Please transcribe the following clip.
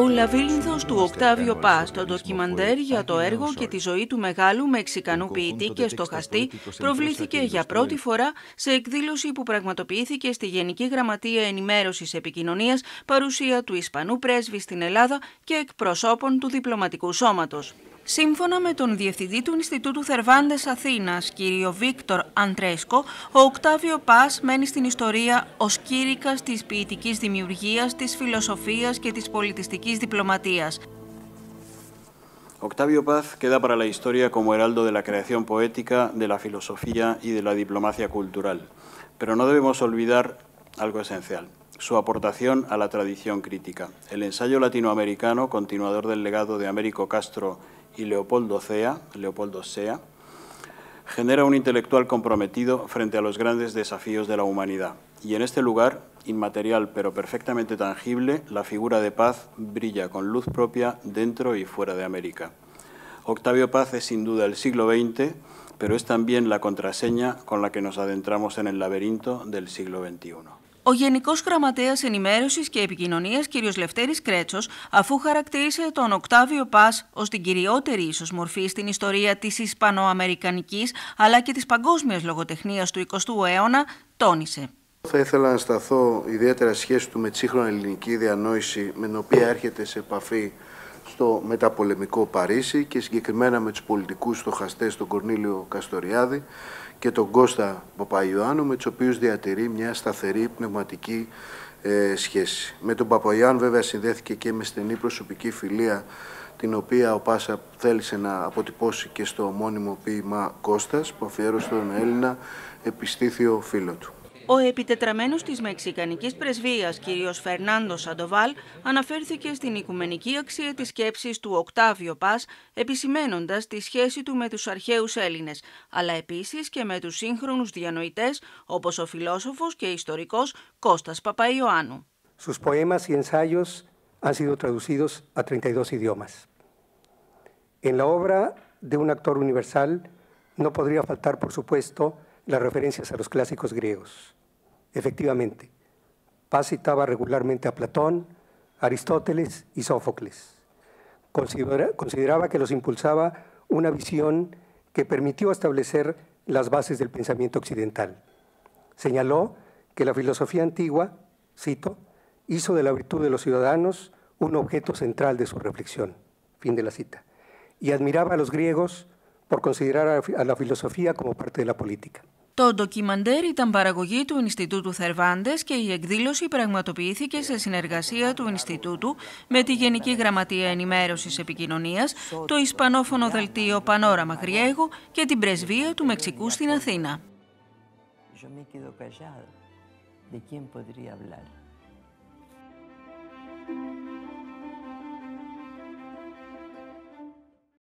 Ο λαβύρινθος του Οκτάβιο Πάς, το ντοκιμαντέρ για το έργο και τη ζωή του μεγάλου Μεξικανού ποιητή και στοχαστή, προβλήθηκε για πρώτη φορά σε εκδήλωση που πραγματοποιήθηκε στη Γενική Γραμματεία Ενημέρωσης Επικοινωνίας, παρουσία του Ισπανού πρέσβη στην Ελλάδα και εκπροσώπων του διπλωματικού σώματος. Σύμφωνα με τον Διευθυντή του Ινστιτούτου Θερβάντες Αθήνας, κύριο Βίκτορ Αντρέσκο, ο Οκτάβιο Πας μένει στην ιστορία ως κήρυκας της ποιητικής δημιουργίας, της φιλοσοφίας και της πολιτιστικής Octavio Paz queda para la historia como heraldo de la creación poética, de la filosofía y de la diplomacia cultural. Pero no debemos olvidar algo esencial, su aportación a la tradición crítica. El ensayo latinoamericano, continuador del legado de Américo Castro y Leopoldo Sea, Leopoldo Sea, genera un intelectual comprometido frente a los grandes desafíos de la humanidad. Y en este lugar, inmaterial pero perfectamente tangible, la figura de Paz brilla con luz propia dentro y fuera de América. Octavio Paz es sin duda el siglo XX, pero es también la contraseña con la que nos adentramos en el laberinto del siglo XXI. Ο Γενικός Γραμματέας Ενημέρωσης και Επικοινωνίας κ. Λευτέρης Κρέτσος, αφού χαρακτήρισε τον Οκτάβιο Πα ως την κυριότερη ίσως μορφή στην ιστορία της Ισπανοαμερικανικής αλλά και της παγκόσμιας λογοτεχνίας του 20ου αιώνα, τόνισε. Θα ήθελα να σταθώ ιδιαίτερα σχέση του με τη σύγχρονη ελληνική διανόηση με την οποία έρχεται σε επαφή στο μεταπολεμικό Παρίσι και συγκεκριμένα με τους πολιτικούς στοχαστές τον Κορνήλιο Καστοριάδη και τον Κώστα Παπαϊωάννου με τους οποίους διατηρεί μια σταθερή πνευματική ε, σχέση. Με τον Παπαϊωάννου βέβαια συνδέθηκε και με στενή προσωπική φιλία την οποία ο Πάσα θέλησε να αποτυπώσει και στο ομώνυμο ποίημα Κώστας που αφιέρωσε τον Έλληνα επιστήθιο φίλο του. Ο επιτετραμένος της Μεξικανικής Πρεσβείας, κ. Φερνάντο Σαντοβάλ, αναφέρθηκε στην οικουμενική αξία της σκέψης του Οκτάβιο Πας, επισημένοντας τη σχέση του με τους αρχαίους Έλληνες, αλλά επίσης και με τους σύγχρονους διανοητές, όπως ο φιλόσοφος και ιστορικός Κώστας Παπαϊωάννου. Sus poemas και ensayos han sido traducidos a 32 idiomas. Στην la obra de un actor universal no podría faltar, por las referencias a los clásicos griegos. Efectivamente, Paz citaba regularmente a Platón, Aristóteles y Sófocles. consideraba que los impulsaba una visión que permitió establecer las bases del pensamiento occidental. Señaló que la filosofía antigua, cito, hizo de la virtud de los ciudadanos un objeto central de su reflexión. Fin de la cita. Y admiraba a los griegos por considerar a la filosofía como parte de la política. Το ντοκιμαντέρ ήταν παραγωγή του Ινστιτούτου Θερβάντες και η εκδήλωση πραγματοποιήθηκε σε συνεργασία του Ινστιτούτου με τη Γενική Γραμματεία Ενημέρωσης Επικοινωνίας, το Ισπανόφωνο Δελτίο Πανόραμα Γριέγο και την Πρεσβεία του Μεξικού στην Αθήνα.